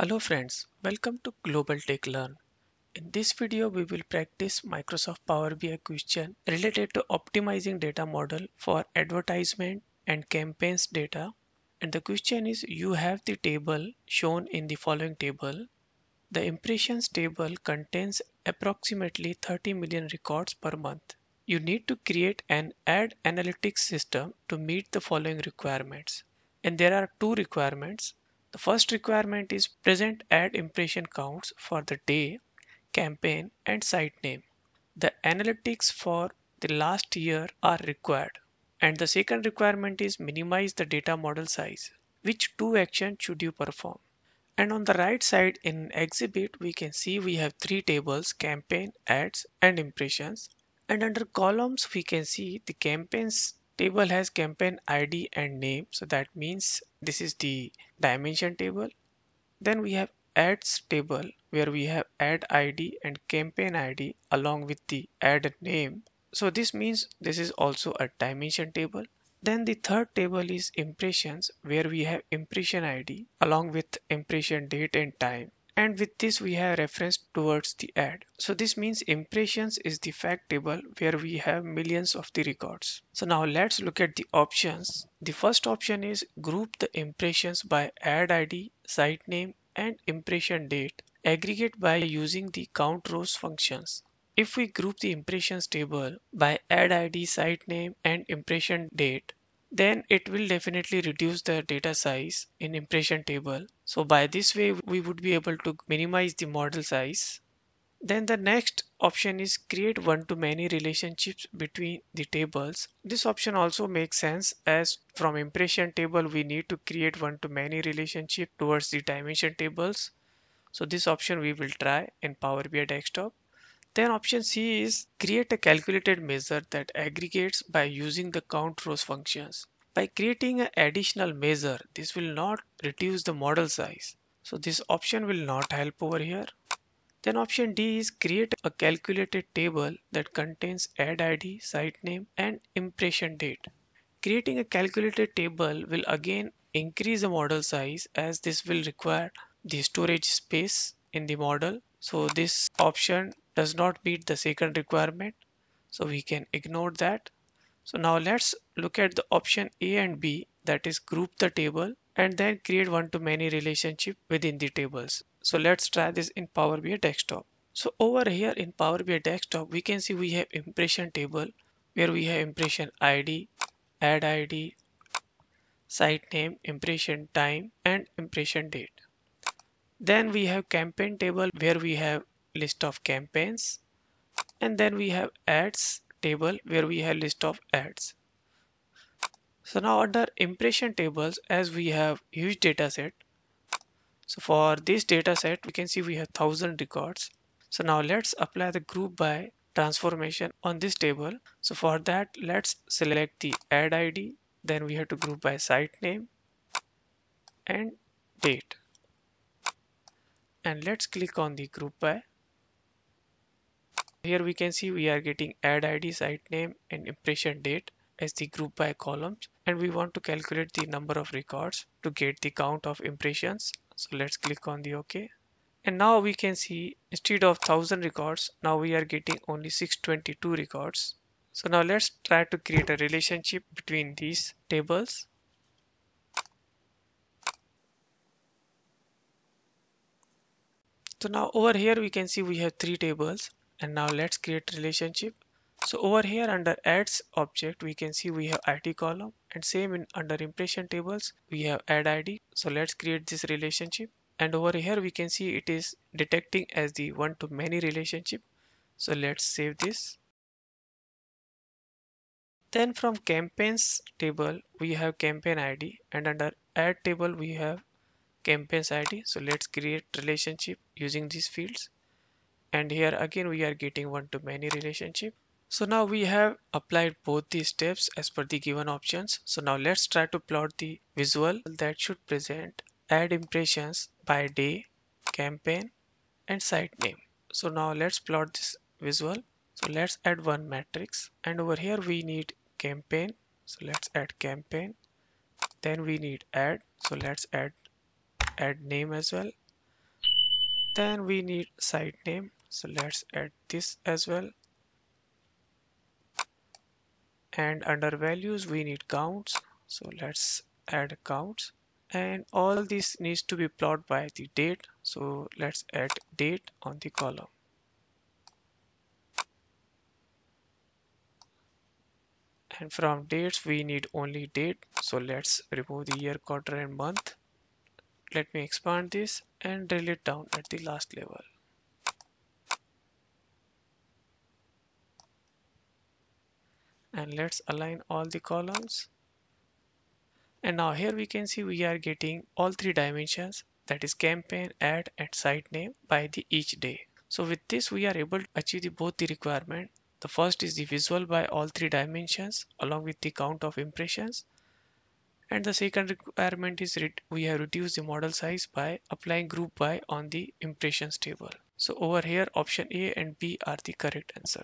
Hello friends, welcome to Global Tech Learn. In this video, we will practice Microsoft Power BI question related to optimizing data model for advertisement and campaigns data. And the question is you have the table shown in the following table. The impressions table contains approximately 30 million records per month. You need to create an ad analytics system to meet the following requirements. And there are two requirements the first requirement is present ad impression counts for the day, campaign and site name. The analytics for the last year are required. And the second requirement is minimize the data model size. Which two actions should you perform? And on the right side in exhibit, we can see we have three tables, campaign, ads, and impressions. And under columns, we can see the campaigns table has campaign id and name so that means this is the dimension table then we have ads table where we have ad id and campaign id along with the ad name so this means this is also a dimension table then the third table is impressions where we have impression id along with impression date and time and with this we have reference towards the ad so this means impressions is the fact table where we have millions of the records so now let's look at the options the first option is group the impressions by ad id site name and impression date aggregate by using the count rows functions if we group the impressions table by ad id site name and impression date then it will definitely reduce the data size in impression table. So by this way, we would be able to minimize the model size. Then the next option is create one-to-many relationships between the tables. This option also makes sense as from impression table, we need to create one-to-many relationship towards the dimension tables. So this option we will try in Power BI Desktop. Then option C is create a calculated measure that aggregates by using the count rows functions. By creating an additional measure, this will not reduce the model size. So this option will not help over here. Then option D is create a calculated table that contains ad ID, site name and impression date. Creating a calculated table will again increase the model size as this will require the storage space in the model. So this option does not meet the second requirement so we can ignore that so now let's look at the option a and b that is group the table and then create one to many relationship within the tables so let's try this in power bi desktop so over here in power bi desktop we can see we have impression table where we have impression id add id site name impression time and impression date then we have campaign table where we have list of campaigns and then we have ads table where we have list of ads so now under impression tables as we have huge data set so for this data set we can see we have 1000 records so now let's apply the group by transformation on this table so for that let's select the ad id then we have to group by site name and date and let's click on the group by here we can see we are getting ad ID, site name and impression date as the group by columns and we want to calculate the number of records to get the count of impressions. So let's click on the OK. And now we can see instead of 1000 records, now we are getting only 622 records. So now let's try to create a relationship between these tables. So now over here we can see we have three tables and now let's create relationship so over here under ads object we can see we have id column and same in under impression tables we have add id so let's create this relationship and over here we can see it is detecting as the one to many relationship so let's save this then from campaigns table we have campaign id and under add table we have campaigns id so let's create relationship using these fields and here again we are getting one to many relationship so now we have applied both these steps as per the given options so now let's try to plot the visual that should present ad impressions by day campaign and site name so now let's plot this visual so let's add one matrix and over here we need campaign so let's add campaign then we need add so let's add add name as well then we need site name so let's add this as well and under values we need counts so let's add counts and all this needs to be plotted by the date so let's add date on the column and from dates we need only date so let's remove the year quarter and month let me expand this and drill it down at the last level and let's align all the columns and now here we can see we are getting all three dimensions that is campaign ad and site name by the each day so with this we are able to achieve the, both the requirement the first is the visual by all three dimensions along with the count of impressions and the second requirement is we have reduced the model size by applying group by on the impressions table so over here option a and b are the correct answer